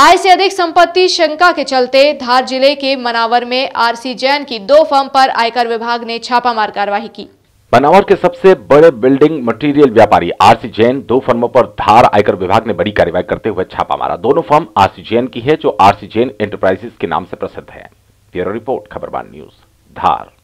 आय से अधिक संपत्ति शंका के चलते धार जिले के मनावर में आरसी जैन की दो फर्म पर आयकर विभाग ने छापामार कार्रवाई की मनावर के सबसे बड़े बिल्डिंग मटेरियल व्यापारी आरसी जैन दो फर्मों पर धार आयकर विभाग ने बड़ी कार्रवाई करते हुए छापा मारा दोनों फर्म आरसी जैन की है जो आरसी जैन एंटरप्राइजेस के नाम से प्रसिद्ध है ब्यूरो रिपोर्ट खबरबान न्यूज धार